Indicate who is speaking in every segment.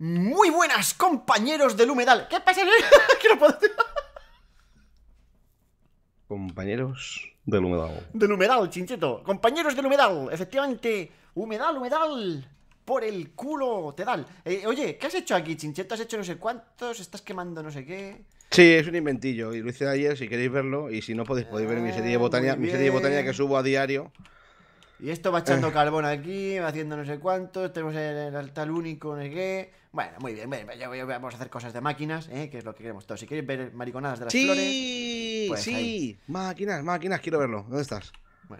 Speaker 1: Muy buenas compañeros del humedal. ¿Qué pasa? ¿Qué no
Speaker 2: Compañeros del humedal.
Speaker 1: Del humedal, chincheto. Compañeros del humedal, efectivamente. Humedal, humedal. Por el culo, te dal. Eh, oye, ¿qué has hecho aquí, chincheto? Has hecho no sé cuántos, estás quemando no sé qué.
Speaker 2: Sí, es un inventillo. Y lo hice ayer, si queréis verlo. Y si no podéis, podéis ver mi serie de ah, mi serie de botánica que subo a diario. Y esto
Speaker 1: va echando eh. carbón aquí, va haciendo no sé cuánto tenemos el, altar único, no qué. Bueno, muy bien, vamos a hacer cosas de máquinas, ¿eh? que es lo que queremos todos. Si queréis ver
Speaker 2: mariconadas de las sí, flores. Pues sí, sí, máquinas, máquinas, quiero verlo. ¿Dónde estás?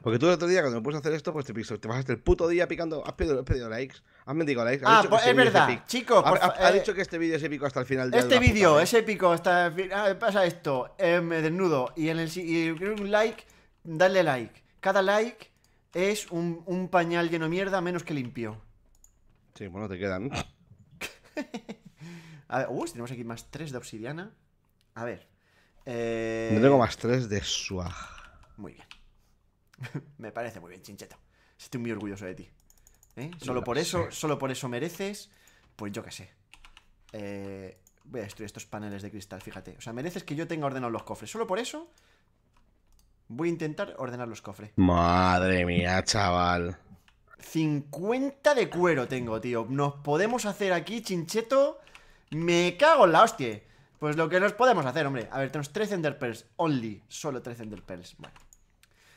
Speaker 2: Porque tú el otro día cuando me puse a hacer esto, pues te piso, te pasaste el puto día picando, has pedido, likes, has mendigado likes. ah, dicho pues, este es verdad, chico chicos. Ha, eh, dicho que este vídeo es épico hasta el final. De este vídeo es
Speaker 1: épico hasta el final. Ah, pasa esto, eh, me desnudo y en el y un like, dale like. Cada like es un, pañal lleno mierda menos que limpio.
Speaker 2: Sí, bueno, te quedan.
Speaker 1: a ver, tenemos aquí más 3 de obsidiana. A ver. Eh, tengo más
Speaker 2: 3 de swag. Muy bien.
Speaker 1: Me parece muy bien, chincheto. Estoy muy orgulloso de ti. ¿eh? Solo por eso, solo por eso mereces. Pues yo qué sé. Eh, voy a destruir estos paneles de cristal, fíjate. O sea, mereces que yo tenga ordenado los cofres. Solo por eso Voy a intentar ordenar los cofres.
Speaker 2: Madre mía, chaval.
Speaker 1: 50 de cuero tengo, tío. Nos podemos hacer aquí, chincheto. Me cago en la hostia. Pues lo que nos podemos hacer, hombre. A ver, tenemos 3 Ender Pearls. Only. Solo 3 Ender Pearls.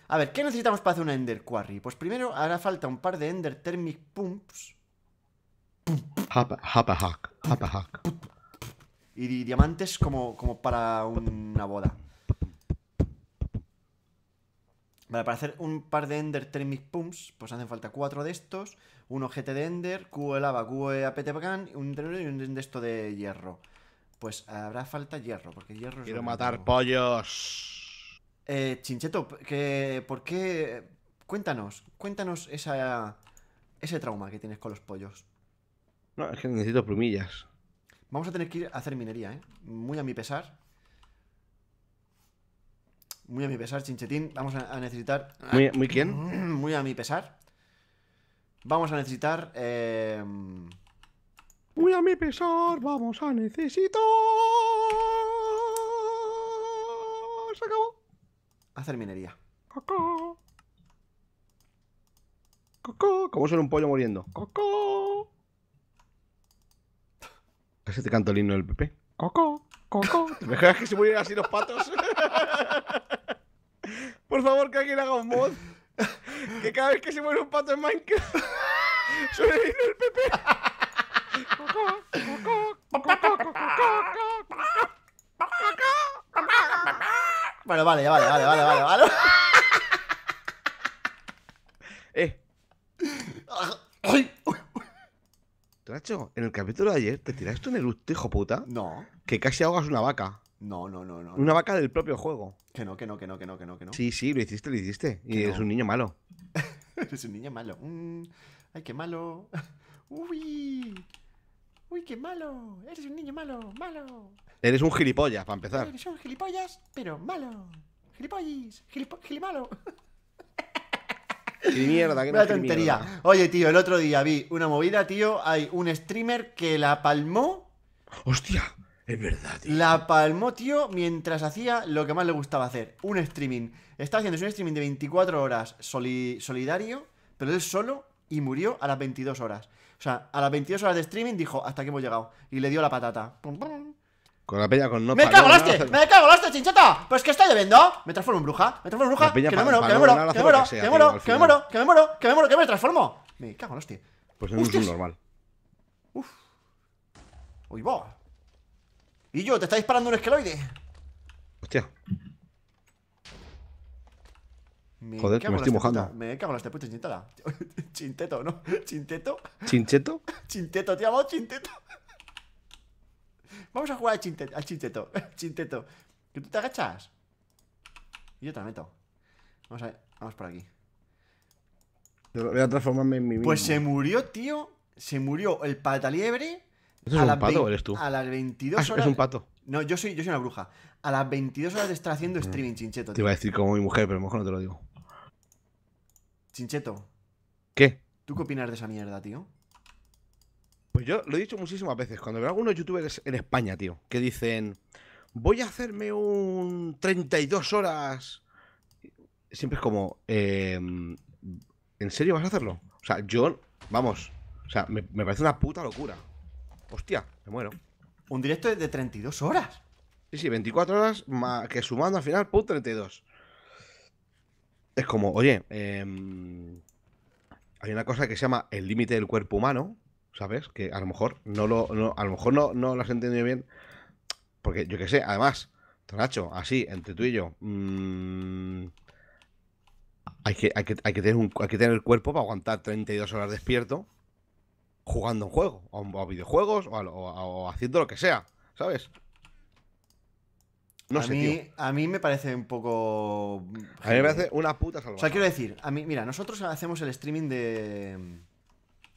Speaker 1: A ver, ¿qué necesitamos para hacer una Ender Quarry? Pues primero hará falta un par de Ender Thermic Pumps. Y diamantes como, como para una boda. Vale, para hacer un par de Ender Thermic Pumps, pues hacen falta cuatro de estos, uno GT de Ender, de lava, QE APT Gun, un y un de esto de hierro. Pues habrá falta hierro, porque hierro es Quiero matar pollos. Eh, Chincheto, que, ¿por qué? Cuéntanos, cuéntanos esa, ese trauma que tienes con los pollos.
Speaker 2: No, es que necesito plumillas.
Speaker 1: Vamos a tener que ir a hacer minería, ¿eh? Muy a mi pesar. Muy a mi pesar, Chinchetín. Vamos a necesitar. ¿Muy, muy quién? Muy a mi pesar. Vamos a necesitar. Eh,
Speaker 2: muy a mi pesar, vamos a necesitar. Se acabó. Hacer minería. Coco. Coco. ¿Cómo suena un pollo muriendo? coco ese te canto el del PP. Coco, Coco. Me imaginas que se murieran así los patos? Por favor, que alguien haga un mod. Que cada vez que se muere un pato en Minecraft, suele venir el PP.
Speaker 1: Bueno, vale, vale, vale, vale, vale, vale.
Speaker 2: Eh. Tracho, en el capítulo de ayer te tiraste un eructo, hijo puta. No. Que casi ahogas una vaca. No, no, no, no. Una vaca del propio juego.
Speaker 1: Que no, que no, que no, que no, que no, que no. Sí,
Speaker 2: sí, lo hiciste, lo hiciste. y eres es un niño malo.
Speaker 1: es un niño malo. ay, qué malo. Uy. Uy, qué malo. Eres un niño malo, malo.
Speaker 2: Eres un gilipollas, para empezar.
Speaker 1: Eres un gilipollas, pero malo. Gilipollis, gilipo gilimalo. Qué mierda, qué Una tontería. Oye, tío, el otro día vi una movida, tío. Hay un streamer que la palmó.
Speaker 2: ¡Hostia! Es verdad,
Speaker 1: tío. La palmó, tío, mientras hacía lo que más le gustaba hacer: un streaming. Estaba haciendo un streaming de 24 horas solidario, pero él solo y murió a las 22 horas. O sea, a las 22 horas de streaming dijo: Hasta que hemos llegado. Y le dio la patata. Pum,
Speaker 2: pum. Con la peña con no ¡Me cago en ¡Me
Speaker 1: cago en hostia, chinchata! ¡Pues que está lloviendo! ¡Me transformo
Speaker 2: en bruja! ¡Me transformo en bruja! ¡Que me muero! ¡Que me muero! ¡Que me muero! ¡Que me muero! ¡Que me muero!
Speaker 1: ¡Que me muero! ¡Que me muero! ¡Que me transformo! ¡Me cago en
Speaker 2: Pues es un normal. Uf.
Speaker 1: Uy, va. Y yo, te está disparando un esqueloide. Hostia. Me Joder, que me estoy mojando. Me cago en las teputas chintada. Chinteto, ¿no? ¿Chinteto? chinteto Chinteto, tío, Vamos, chinteto. Vamos a jugar al, chinteto. Chinteto. Que tú te agachas. Y yo te la meto. Vamos a ver. Vamos por aquí.
Speaker 2: Voy a transformarme en mi Pues se
Speaker 1: murió, tío. Se murió el pataliebre.
Speaker 2: ¿Es un pato o eres tú? A las
Speaker 1: 22 horas. es un pato. No, yo soy, yo soy una bruja. A las 22 horas de estar haciendo mm. streaming, Chincheto. Te iba a decir
Speaker 2: como mi mujer, pero mejor no te lo digo. Chincheto. ¿Qué? ¿Tú qué opinas de esa mierda, tío? Pues yo lo he dicho muchísimas veces. Cuando veo a algunos youtubers en España, tío, que dicen, voy a hacerme un 32 horas. Siempre es como, em, ¿en serio vas a hacerlo? O sea, yo, vamos, o sea, me parece una puta locura. Hostia, me muero. Un directo de 32 horas. Sí, sí, 24 horas que sumando al final, pum, 32. Es como, oye, em, hay una cosa que se llama el límite del cuerpo humano, ¿sabes? Que a lo mejor no lo, a lo mejor no, no lo has entendido bien. Porque yo qué sé, además, Tonacho, así, entre tú y yo, mm, hay, que, hay, que, tener un, hay que tener el cuerpo para aguantar 32 horas despierto jugando un juego, o a, videojuegos, o, haciendo lo que sea, ¿sabes?
Speaker 1: No sé,
Speaker 2: a mí me parece un poco. A mí me parece una puta salvación O sea, quiero decir, a mí,
Speaker 1: mira, nosotros hacemos el streaming de.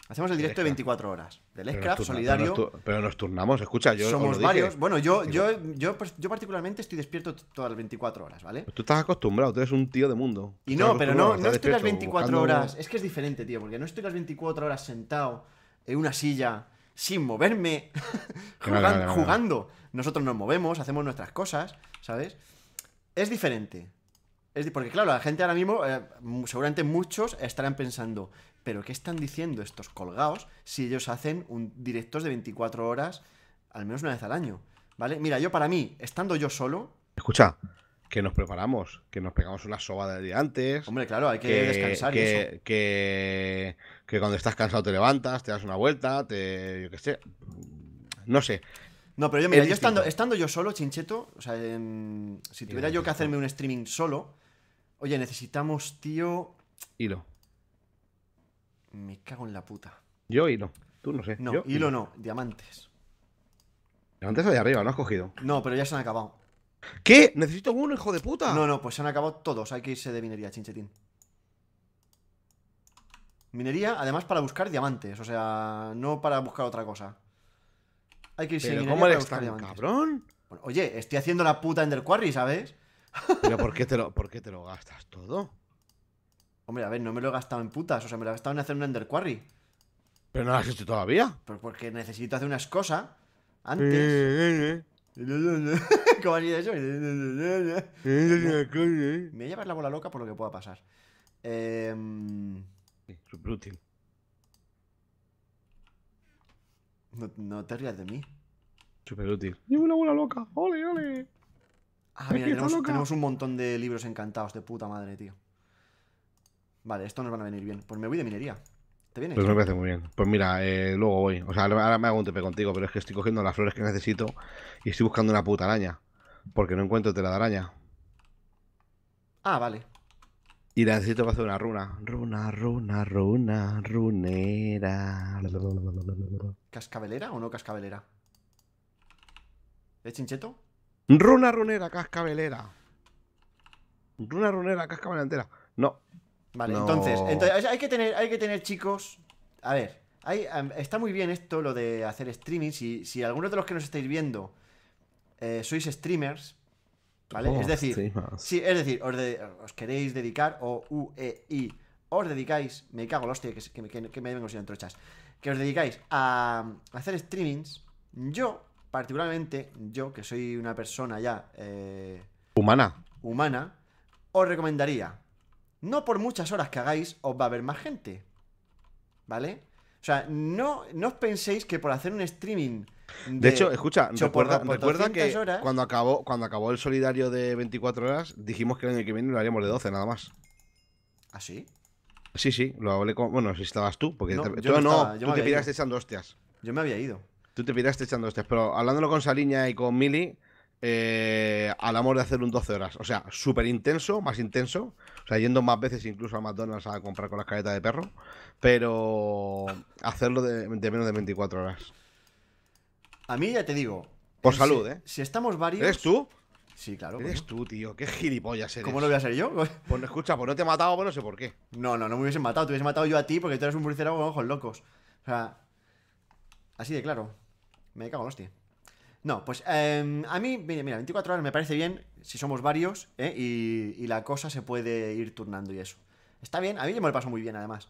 Speaker 1: Hacemos el directo de 24 horas. Del Scraft solidario.
Speaker 2: Pero nos, turnamos, escucha, yo. Somos varios. Bueno, yo, yo,
Speaker 1: yo, pues, yo, particularmente estoy despierto todas las 24 horas, ¿vale?
Speaker 2: tú estás acostumbrado, tú eres un tío de mundo. Y no, pero no, no estoy las 24 horas. Es
Speaker 1: que es diferente, tío, porque no estoy las 24 horas sentado en una silla, sin moverme, jugando, Nosotros nos movemos, hacemos nuestras cosas, ¿sabes? Es diferente. Es porque claro, la gente ahora mismo, eh, seguramente muchos estarán pensando, pero ¿qué están diciendo estos colgados si ellos hacen un directos de 24 horas al menos una vez al año? ¿Vale? Mira, yo para mí, estando yo solo...
Speaker 2: Escucha, que nos preparamos, que nos pegamos una del de antes. Hombre, claro, hay que, descansar. Que, y eso. Que, que, cuando estás cansado te levantas, te das una vuelta, te. yo qué sé. No sé. No, pero yo, mira, yo estando,
Speaker 1: estando, yo solo, chincheto, o sea,
Speaker 2: si tuviera yo que hacerme un
Speaker 1: streaming solo, oye, necesitamos, tío. Hilo. Me cago en la puta.
Speaker 2: Yo hilo. Tú no sé. No, hilo,
Speaker 1: no, diamantes.
Speaker 2: Diamantes de arriba, no has cogido.
Speaker 1: No, pero ya se han acabado. ¿Qué? Necesito uno, hijo de puta. No, no, pues se han acabado todos. Hay que irse de minería, chinchetín. Minería, además, para buscar diamantes. O sea, no para buscar otra cosa. Hay que irse de minería ¿cómo para buscar cabrón? oye, estoy haciendo la puta Ender Quarry, ¿sabes?
Speaker 2: ¿Pero por qué, te lo, te
Speaker 1: lo gastas todo? Hombre, a ver, no me lo he gastado en putas. O sea, me lo he gastado en hacer un Ender Quarry. ¿Pero no lo has hecho todavía? Pero porque necesito hacer unas cosas
Speaker 2: antes. Como
Speaker 1: así de eso. ¿eh? Me voy a llevar la bola loca por lo que pueda pasar. Eh... Súper útil. No, te rías de mí. Súper útil.
Speaker 2: Llevo una bola loca. Ole, ole. Ah, tenemos, tenemos
Speaker 1: un montón de libros encantados de puta madre, tío. Vale, esto nos van a venir bien. Pues me voy de minería. Pues me parece
Speaker 2: muy bien. Pues mira, eh, luego voy. O sea, ahora me hago un TP contigo, pero es que estoy cogiendo las flores que necesito y estoy buscando una puta araña. Porque no encuentro tela de araña. Ah, vale. Y la necesito para hacer una runa. Runa, runa, runa, runera.
Speaker 1: ¿Cascabelera o no cascabelera? es chincheto?
Speaker 2: Runa, runera,
Speaker 1: cascabelera. Runa, runera, cascabelera entera. No, Vale, entonces, entonces, hay que tener, hay que tener, chicos. A ver, está muy bien esto, lo de hacer streaming. Si, si algunos de los que nos estáis viendo eh, sois streamers, ¿vale? es oh, decir, es decir, os, queréis dedicar, o UEI, os dedicáis, me cago en los que, que, me vengo siendo trochas, que os dedicáis a, hacer streamings, yo, particularmente, yo, que soy una persona ya... Eh, humana. Humana, os recomendaría no por muchas horas que hagáis os va a haber más gente. ¿Vale? O sea, no, no os penséis que por hacer un streaming... De, de hecho, escucha, recuerda, que
Speaker 2: cuando, acabó, cuando acabó el solidario de 24 horas, dijimos que el año que viene lo haríamos de 12 nada más. ¿Ah, sí? Sí, sí, lo hablé con... Bueno, si estabas tú, porque... No, yo tú, no, tú te piraste echando hostias. Yo me había ido. Tú te piraste echando hostias, pero hablándolo con Saliña y con Mili eh, hablamos de hacerlo un 12 horas. O sea, súper intenso, más intenso. O sea, yendo más veces incluso a McDonald's a comprar con las caretas de perro. Pero hacerlo de, menos de 24 horas. A mí ya te digo.
Speaker 1: Por eh, salud, ¿eh?
Speaker 2: Si estamos varios. ¿Eres tú? Sí, claro. Eres tú, tío. Qué gilipollas eres. ¿Cómo lo voy a hacer yo? pues escucha, pues no te he matado, pues no sé por qué.
Speaker 1: No, no, no me hubiesen matado. Te hubiese matado yo a ti porque tú eres un murciélago con ojos locos. O sea. Así de claro. Me cago en hostia. No, pues em, a mí, mira, mira, 24 horas me parece bien si somos varios ¿eh? y, la cosa se puede ir turnando y eso. Está bien, a mí yo me lo paso muy bien además.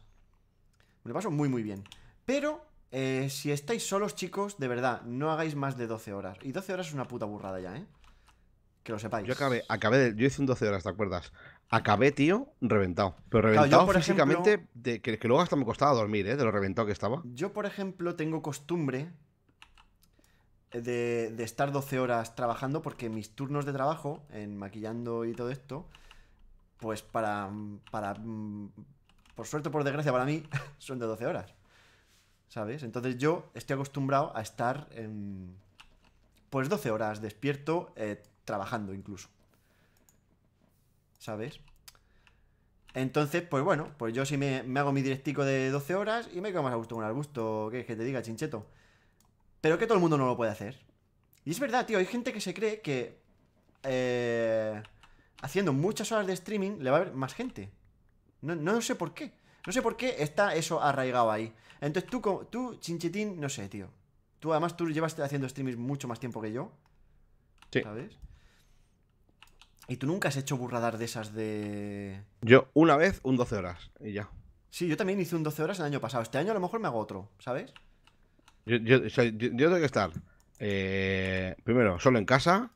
Speaker 1: Me lo paso muy, muy bien. Pero eh, si estáis solos, chicos, de verdad, no hagáis más de 12 horas. Y 12 horas es una puta burrada ya, ¿eh? Que lo
Speaker 2: sepáis. Yo acabé, yo hice un 12 horas, ¿te acuerdas? Acabé, tío, reventado. Pero reventado físicamente, de, que, que, luego hasta me costaba dormir, ¿eh? De lo reventado que estaba. Yo, por ejemplo, tengo costumbre
Speaker 1: de, estar 12 horas trabajando porque mis turnos de trabajo, en maquillando y todo esto, pues para, para por suerte por desgracia para mí, son de 12 horas. ¿Sabes? Entonces yo estoy acostumbrado a estar en pues 12 horas despierto eh, trabajando incluso. ¿Sabes? Entonces, pues bueno, pues yo sí me, hago mi directico de 12 horas y me quedo más a gusto con el gusto que te diga, chincheto? Pero que todo el mundo no lo puede hacer. Y es verdad, tío, hay gente que se cree que eh, haciendo muchas horas de streaming le va a haber más gente. No, sé por qué. No sé por qué está eso arraigado ahí. Entonces tú, tú, Chinchetín, no sé, tío. Tú además tú llevas haciendo streaming mucho más tiempo que yo. Sí. ¿Sabes? ¿Y tú nunca has hecho burradas de esas de...?
Speaker 2: Yo una vez un 12 horas
Speaker 1: y ya. Sí, yo también hice un 12 horas el año pasado. Este año a lo mejor me hago otro, ¿sabes?
Speaker 2: Yo, yo, tengo que estar, eh, primero, solo en casa,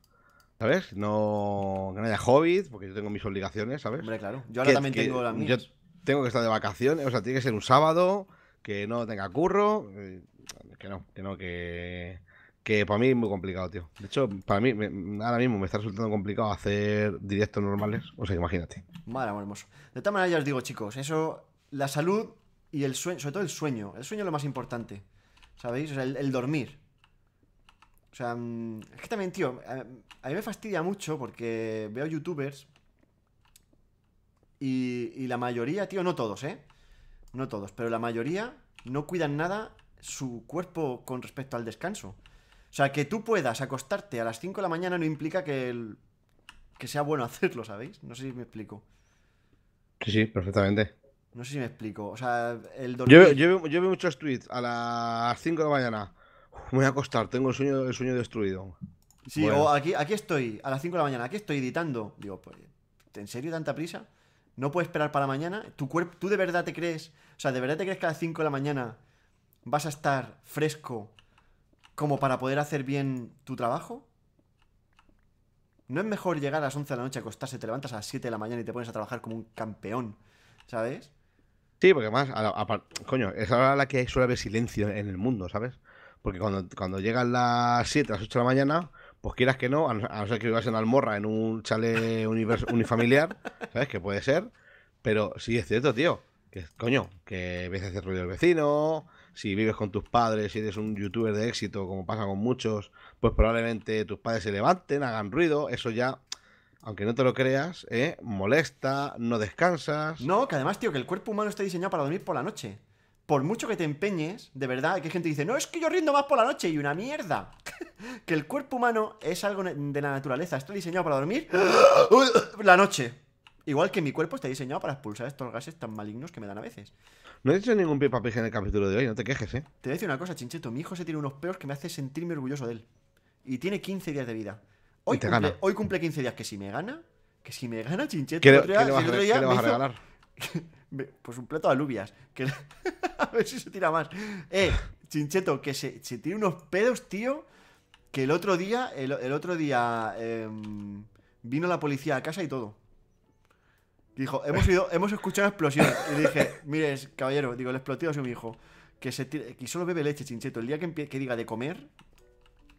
Speaker 2: ¿sabes? No, que no haya hobbies, porque yo tengo mis obligaciones, ¿sabes? Hombre, claro. Yo ahora también tengo la mía. Yo tengo que estar de vacaciones, o sea, tiene que ser un sábado, que no tenga curro, eh, que no, que no, que... para mí es muy complicado, tío. De hecho, para mí ahora mismo me está resultando complicado hacer directos normales. O sea, imagínate.
Speaker 1: Vale, amor, De todas maneras, ya os digo, chicos, eso, la salud y el sueño, sobre todo el sueño. El sueño es lo más importante. ¿Sabéis? O sea, el, dormir. O sea, mm, es que también, tío, a, mí me fastidia mucho porque veo youtubers y, la mayoría, tío, no todos, ¿eh? No todos, pero la mayoría no cuidan nada su cuerpo con respecto al descanso. O sea, que tú puedas acostarte a las 5 de la mañana no implica que, que sea bueno hacerlo, ¿sabéis? No sé si me explico.
Speaker 2: Sí, sí, perfectamente. No sé si me explico. O
Speaker 1: sea, el yo,
Speaker 2: veo muchos tweets a las 5 de la mañana. voy a acostar, tengo el sueño, destruido. Sí, o aquí,
Speaker 1: aquí estoy, a las 5 de la mañana, aquí estoy editando. Digo, pues, ¿en serio tanta prisa? ¿No puedes esperar para mañana? ¿Tu cuerpo, ¿Tú de verdad te crees? O sea, ¿de verdad te crees que a las 5 de la mañana vas a estar fresco como para poder hacer bien tu trabajo? ¿No es mejor llegar a las 11 de la noche, acostarse, te levantas a las 7 de la mañana y te pones a trabajar como un campeón? ¿Sabes?
Speaker 2: Sí, porque más, a coño, es ahora la que suele haber silencio en el mundo, ¿sabes? Porque cuando, cuando llegan las 7, las 8 de la mañana, pues quieras que no, a no, ser que vivas en Almorra, en un chale unifamiliar, ¿sabes? Que puede ser, pero sí es cierto, tío, que coño, que veces hacer ruido el vecino, si vives con tus padres, si eres un youtuber de éxito, como pasa con muchos, pues probablemente tus padres se levanten, hagan ruido, eso ya aunque no te lo creas, ¿eh? molesta, no descansas. No, que además, tío, que el
Speaker 1: cuerpo humano está diseñado para dormir por la noche. Por mucho que te empeñes, de verdad, que hay gente que dice, no, es que yo rindo más por la noche y una mierda. que el cuerpo humano es algo de la naturaleza, está diseñado para dormir la noche. Igual que mi cuerpo está diseñado para expulsar estos gases tan malignos
Speaker 2: que me dan a veces. No he hecho ningún pie en el capítulo de hoy, no te quejes, ¿eh?
Speaker 1: Te voy a decir una cosa, chincheto. Mi hijo se tiene unos peos que me hace sentirme orgulloso de él. Y tiene 15 días de vida. Hoy, cumple, 15 días que si me gana, que si me gana Chincheto. ¿Qué, otro le vas, a regalar? pues un plato de alubias. a ver si se tira más. Eh, Chincheto, que se, se unos pedos, tío. Que el otro día, el, otro día em, vino la policía a casa y todo. Dijo, hemos, ido, hemos escuchado explosión Y dije, mire, caballero, digo, el ha es mi hijo. Que, se solo bebe leche, chincheto. El día que diga de comer,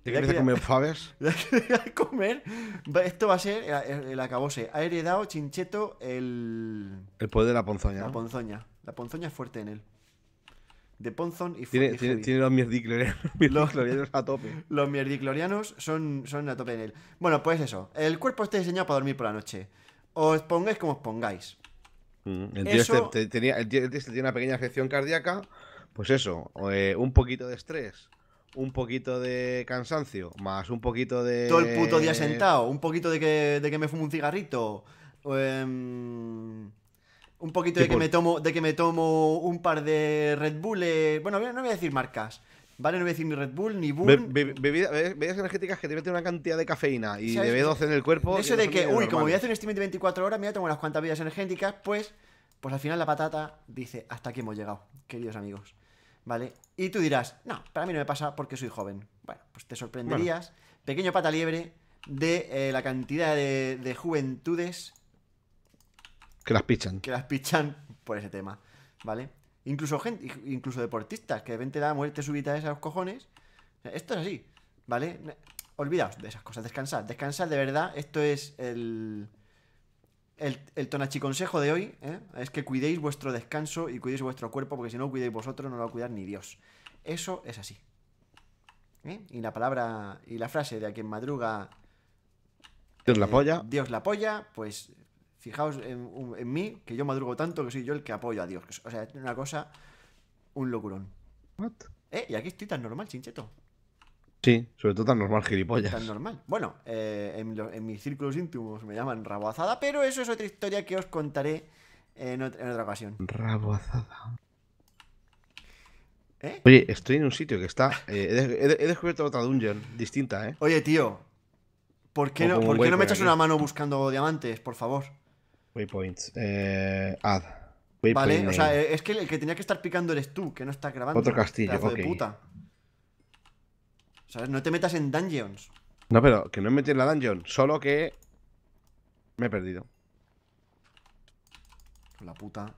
Speaker 2: ¿Te quieres comer faves?
Speaker 1: comer. Esto va a ser el, acabose. Ha heredado Chincheto el.
Speaker 2: El poder de la ponzoña. La
Speaker 1: ponzoña. La ponzoña es fuerte en él. De Ponzon y tiene, tiene,
Speaker 2: los mierdiclorianos,
Speaker 1: a tope. Los mierdiclorianos son, son a tope en él.
Speaker 2: Bueno, pues eso. El cuerpo está diseñado para dormir por la noche. Os pongáis como os pongáis. Mm, el, tío este este tiene una pequeña afección cardíaca. Pues eso, eh, un poquito de estrés un poquito de cansancio, más un poquito de. Todo el puto día sentado, un poquito de
Speaker 1: que, de que me fumo un cigarrito. Em, un poquito de que me tomo, de que me tomo un par de Red Bull. Eh, bueno, no voy a decir marcas. ¿Vale? No voy a decir ni
Speaker 2: Red Bull, ni Bull. bebidas energéticas que te meten una cantidad de cafeína y de B12 en el cuerpo. Eso de que, uy, como voy a hacer
Speaker 1: un streaming de 24 horas, Mira, tengo las unas cuantas bebidas energéticas,
Speaker 2: pues, pues al final la patata
Speaker 1: dice, hasta aquí hemos llegado, queridos amigos. ¿vale? Y tú dirás, no, para mí no me pasa porque soy joven. Bueno, pues te sorprenderías, pequeño pata liebre, de eh, la cantidad de, juventudes
Speaker 2: que las pichan. Que las
Speaker 1: pichan por ese tema, ¿vale? Incluso gente, incluso deportistas, que de repente da muerte súbita a esos cojones. Esto es así, ¿vale? Olvidaos de esas cosas, descansad, descansad de verdad. Esto es el, el, el tonachiconsejo de hoy ¿eh? es que cuidéis vuestro descanso y cuidéis vuestro cuerpo, porque si no cuidáis vosotros no lo va a cuidar ni Dios. Eso es así. ¿Eh? Y la palabra y la frase de a quien madruga... Dios la eh, apoya. Dios la apoya, pues fijaos en, mí, que yo madrugo tanto que soy yo el que apoyo a Dios. O sea, es una cosa, un locurón. ¿Eh? Y aquí estoy tan normal, chincheto.
Speaker 2: Sí, sobre todo tan normal, gilipollas. Tan normal.
Speaker 1: Bueno, eh, en, mis círculos íntimos me llaman raboazada, pero eso es otra historia que os contaré en, otra ocasión.
Speaker 2: Raboazada. ¿Eh? Oye, estoy en un sitio que está. Eh, he, descubierto otra dungeon distinta, ¿eh? Oye, tío. ¿Por qué no, ¿por me echas una mano
Speaker 1: buscando diamantes, por favor?
Speaker 2: Waypoints. vale, o sea, es
Speaker 1: que el que tenía que estar picando eres tú, que no está grabando. Otro castillo, De puta. ¿Sabes? No te metas en dungeons.
Speaker 2: No, pero que no he metido en la dungeon, solo que me he perdido. La puta.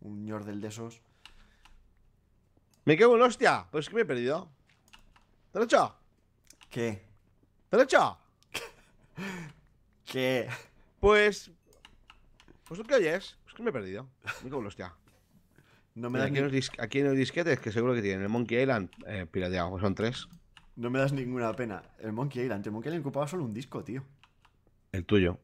Speaker 2: Un del de esos. Me cago en hostia. Pues es que me he perdido. ¡Derecha! ¿Qué? ¡Derecha! ¿Qué? Pues. Pues lo que oyes. Pues que me he perdido. Me cago en hostia. No me da aquí, aquí en los disquetes, que seguro que tienen el Monkey Island eh, pirateado, son tres. No me das ninguna pena. El Monkey Island. El Monkey Island ocupaba solo un disco, tío. El tuyo.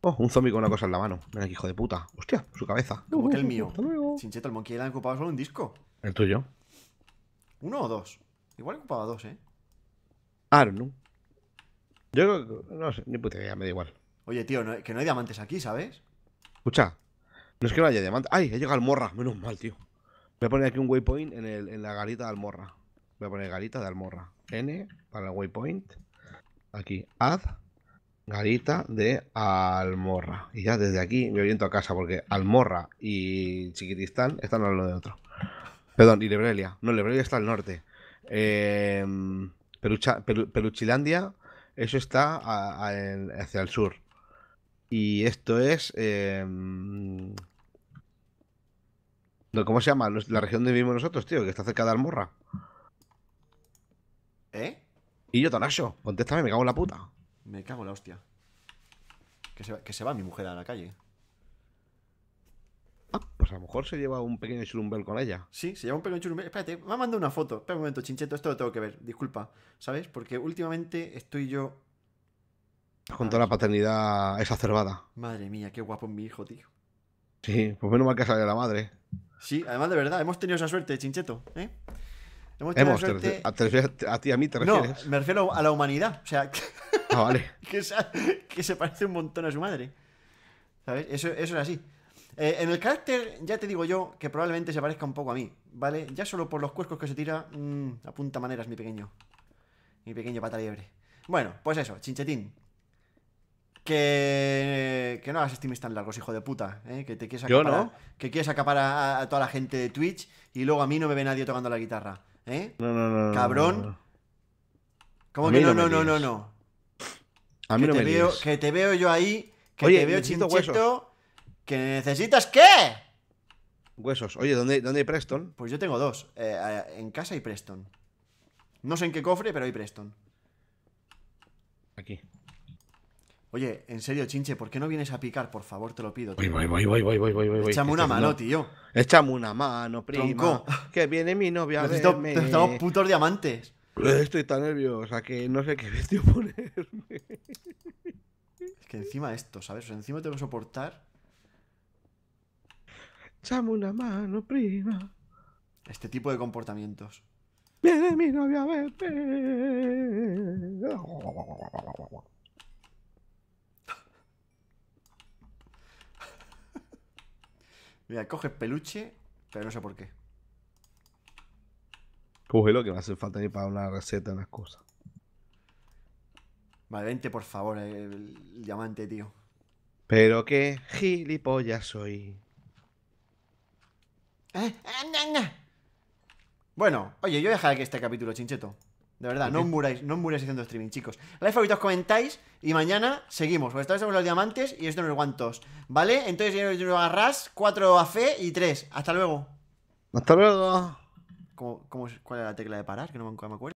Speaker 2: Oh, un zombie con una cosa en la mano. Mira hijo de puta. Hostia, su cabeza.
Speaker 1: ¿Cómo que el uh, mío. Sincheto, el Monkey Island ocupaba solo un disco. ¿El tuyo? ¿Uno o dos? Igual ocupaba dos, ¿eh? Ah, no. Yo
Speaker 2: no sé, ni puta idea, me da igual. Oye, tío, que no hay diamantes aquí, ¿sabes? Escucha, no es que no haya diamantes. ¡Ay! He llegado al morra, menos mal, tío. Voy a poner aquí un waypoint en, en la garita de almorra. Voy a poner garita de almorra. N para el waypoint. Aquí, add garita de almorra. Y ya desde aquí me oriento a casa porque almorra y Chiquitistán están al lo de otro. Perdón, y Lebrelia. No, Lebrelia está al norte. Em, Peruchilandia, eso está hacia el sur. Y esto es... Em, ¿Cómo se llama? La región donde vivimos nosotros, tío, que está cerca de Almorra. Y yo, Tanasho, contéstame, me cago en la puta. Me cago
Speaker 1: en la hostia. Que se, va, mi mujer a la calle. Ah, pues a lo mejor se lleva un pequeño churumbel con ella. Sí, se lleva un pequeño churumbel. Espérate, me ha mandado una foto. Espera un momento, chincheto, esto lo tengo que ver. Disculpa, ¿sabes? Porque últimamente estoy yo.
Speaker 2: Con toda la paternidad exacerbada.
Speaker 1: Madre mía, qué guapo es mi hijo, tío.
Speaker 2: Sí, pues menos mal que sale la madre.
Speaker 1: Sí, además de verdad, hemos tenido esa suerte, chincheto, ¿eh? Hemos
Speaker 2: a, ti, a mí te refieres.
Speaker 1: No, me refiero a la humanidad. O sea,
Speaker 2: ah,
Speaker 1: que, se parece un montón a su madre. ¿Sabes? Eso, es así. Eh, en el carácter, ya te digo yo, que probablemente se parezca un poco a mí, ¿vale? Ya solo por los cuescos que se tira, mm, apunta maneras, mi pequeño. Mi pequeño pata liebre. Bueno, pues eso, chinchetín. Que, no hagas streams tan largos, hijo de puta. ¿eh? Que te quieres acaparar, que quieres a, a toda la gente de Twitch y luego a mí no me ve nadie tocando la guitarra. ¿Eh? No, no, no. Cabrón. No, ¿Cómo que no, no, no, no, no? A mí que no te veo, Que te veo yo ahí, que te veo huesos. ¿Que necesitas qué? Huesos. Oye, ¿dónde, hay Preston? Pues yo tengo dos. Eh, en casa hay Preston. No sé en qué cofre, pero hay Preston. Aquí. Oye, en serio, Chinche, ¿por qué no vienes a picar? Por favor, te lo pido. Voy, voy, voy, voy, voy, voy, voy. Échame una este, mano, tío. Échame
Speaker 2: una mano, primo. Que viene mi novia a verme. Necesitamos putos diamantes. Estoy tan sea, que no sé qué vestido ponerme.
Speaker 1: Es que encima esto, ¿sabes? O encima tengo que soportar.
Speaker 2: Échame una mano, prima.
Speaker 1: Este tipo de comportamientos.
Speaker 2: Viene mi novia a verte.
Speaker 1: Mira, coges peluche, pero no sé por qué.
Speaker 2: Cógelo que me hace falta ir para una receta, unas cosas.
Speaker 1: Vale, vente por favor, eh, el, el diamante, tío.
Speaker 2: Pero qué
Speaker 1: gilipollas soy. ¿Eh? Bueno, oye, yo voy a dejar aquí este capítulo, chincheto. De verdad, no muráis, no muráis haciendo streaming, chicos. Like, favoritos, comentáis y mañana seguimos. Porque esta vez somos los diamantes y esto no es guantos. ¿Vale? Entonces yo agarras cuatro a fe y 3. Hasta luego.
Speaker 2: Hasta luego.
Speaker 1: ¿Cómo, cuál era la tecla de parar? Que no me acuerdo.